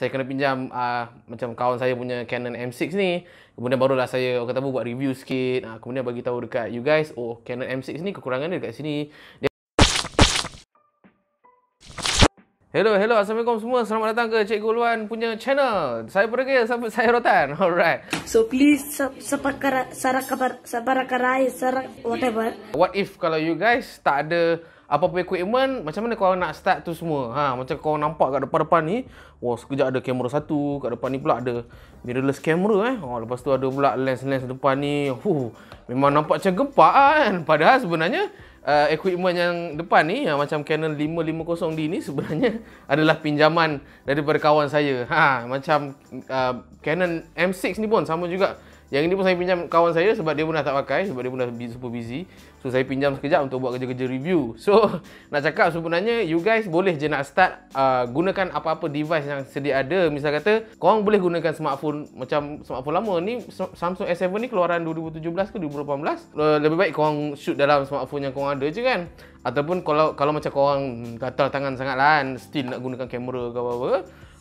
saya kena pinjam uh, macam kawan saya punya Canon M6 ni. Kemudian barulah saya orang kata buat review sikit. Uh, kemudian bagi tahu dekat you guys, oh Canon M6 ni kekurangan dia dekat sini. Dia Hello, hello. Assalamualaikum semua. Selamat datang ke Cikgu Luan punya channel. Saya pergi sampai saya rotan. Alright. So please sabar kara sarak kabar sabar karai sarak whatever. What if kalau you guys tak ada apa-apa equipment, macam mana kau nak start tu semua? Ha, macam kau nampak kat depan-depan ni, wah sekejap ada kamera satu, kat depan ni pula ada mirrorless kamera eh. Oh, lepas tu ada pula lens-lens depan ni. Huh, memang nampak macam gempak ah, kan. Padahal sebenarnya uh, equipment yang depan ni yang uh, macam Canon 550D ni sebenarnya adalah pinjaman daripada kawan saya. Ha macam uh, Canon M6 ni pun sama juga. Yang ini pun saya pinjam kawan saya sebab dia pun dah tak pakai sebab dia pun dah super busy. So saya pinjam sekejap untuk buat kerja-kerja review. So nak cakap sebenarnya you guys boleh je nak start uh, gunakan apa-apa device yang sedia ada. Misal kata korang boleh gunakan smartphone macam smartphone lama ni Samsung S7 ni keluaran 2017 ke 2018. Uh, lebih baik korang shoot dalam smartphone yang korang ada je kan ataupun kalau kalau macam kau orang gatal tangan sangat kan still nak gunakan kamera ke apa-apa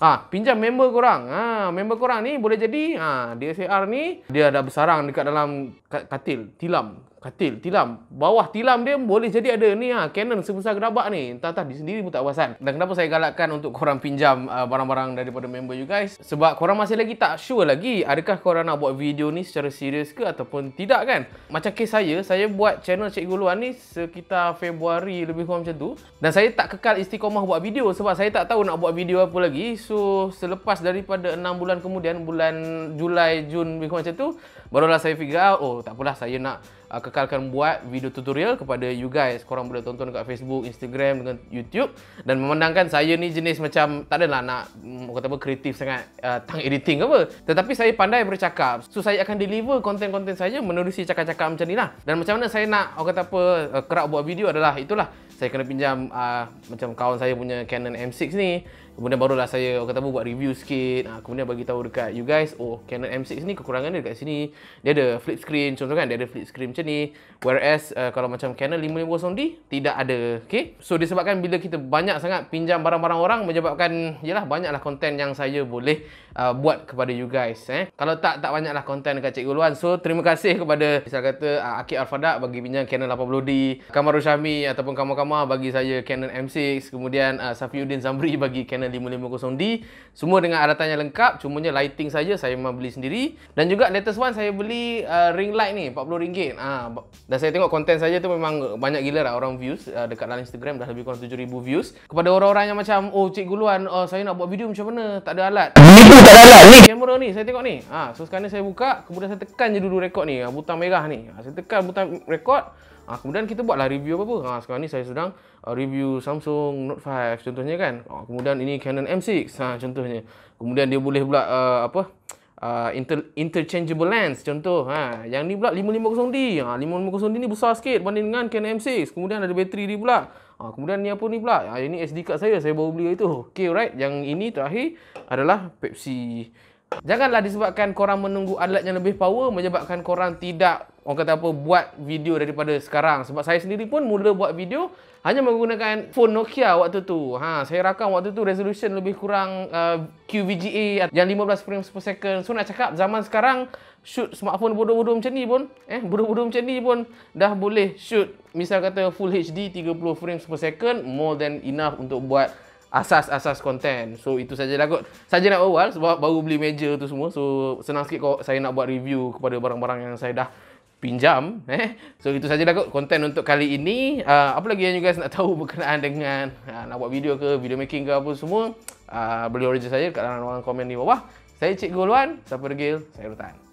ha, pinjam member kau orang ha, member kau orang ni boleh jadi ha, DSLR ni dia ada bersarang dekat dalam katil, tilam, katil, tilam. Bawah tilam dia boleh jadi ada ni ha, cannon sebesar gerabak ni. Entah-entah di sendiri pun tak perasan. Dan kenapa saya galakkan untuk korang pinjam uh, barang-barang daripada member you guys? Sebab korang masih lagi tak sure lagi adakah korang nak buat video ni secara serius ke ataupun tidak kan? Macam kes saya, saya buat channel Cikgu Luan ni sekitar Februari lebih kurang macam tu. Dan saya tak kekal istiqomah buat video sebab saya tak tahu nak buat video apa lagi. So, selepas daripada 6 bulan kemudian, bulan Julai, Jun lebih kurang macam tu, barulah saya figure out, oh tak apalah saya nak uh, kekalkan buat video tutorial kepada you guys. Korang boleh tonton dekat Facebook, Instagram dengan YouTube dan memandangkan saya ni jenis macam tak adalah nak mm, kata apa kreatif sangat uh, tang editing ke apa. Tetapi saya pandai bercakap. So saya akan deliver konten-konten saya menerusi cakap-cakap macam ni lah. Dan macam mana saya nak orang kata apa uh, kerap buat video adalah itulah saya kena pinjam uh, macam kawan saya punya Canon M6 ni Kemudian barulah saya orang kata buat review sikit. Ha, kemudian bagi tahu dekat you guys, oh Canon M6 ni kekurangan dia dekat sini. Dia ada flip screen contoh kan, dia ada flip screen macam ni. Whereas uh, kalau macam Canon 550D tidak ada. Okay? So disebabkan bila kita banyak sangat pinjam barang-barang orang menyebabkan yalah banyaklah konten yang saya boleh uh, buat kepada you guys eh. Kalau tak tak banyaklah konten dekat Cikgu Luan. So terima kasih kepada misal kata uh, Akif Alfadak bagi pinjam Canon 80D, Kamarul Syami ataupun Kamar-kamar bagi saya Canon M6, kemudian uh, Safiuddin Zamri bagi Canon dengan 550D semua dengan alatannya yang lengkap cumanya lighting saja saya memang beli sendiri dan juga latest one saya beli uh, ring light ni RM40 ah ha, dan saya tengok konten saja tu memang banyak gila lah orang views uh, dekat dalam Instagram dah lebih kurang 7000 views kepada orang-orang yang macam oh cik guluan uh, oh, saya nak buat video macam mana tak ada alat ni pun tak ada alat ni kamera ni saya tengok ni ah so sekarang ni saya buka kemudian saya tekan je dulu rekod ni ah, butang merah ni ha, saya tekan butang rekod Ha, kemudian kita buatlah review apa-apa. Ha, sekarang ni saya sedang uh, review Samsung Note 5 contohnya kan. Ha, kemudian ini Canon M6 ha, contohnya. Kemudian dia boleh pula uh, apa? Uh, inter- interchangeable lens contoh. Ha, yang ni pula 550D. Ha, 550D ni besar sikit berbanding dengan Canon M6. Kemudian ada bateri dia pula. Ha, kemudian ni apa ni pula? Ha, ini SD card saya. Saya baru beli itu. Okay, right. Yang ini terakhir adalah Pepsi. Janganlah disebabkan korang menunggu alat yang lebih power menyebabkan korang tidak orang kata apa buat video daripada sekarang sebab saya sendiri pun mula buat video hanya menggunakan phone Nokia waktu tu ha saya rakam waktu tu resolution lebih kurang uh, QVGA yang 15 frames per second so nak cakap zaman sekarang shoot smartphone bodoh-bodoh macam ni pun eh bodoh-bodoh macam ni pun dah boleh shoot misal kata full HD 30 frames per second more than enough untuk buat asas-asas konten. So itu saja lah kot. Saja nak awal sebab baru beli meja tu semua. So senang sikit kok saya nak buat review kepada barang-barang yang saya dah pinjam eh so itu sajalah kot konten untuk kali ini uh, apa lagi yang you guys nak tahu berkenaan dengan uh, nak buat video ke video making ke apa semua uh, ah, boleh original saja kat dalam komen di bawah saya cikgu Luan siapa degil saya rutan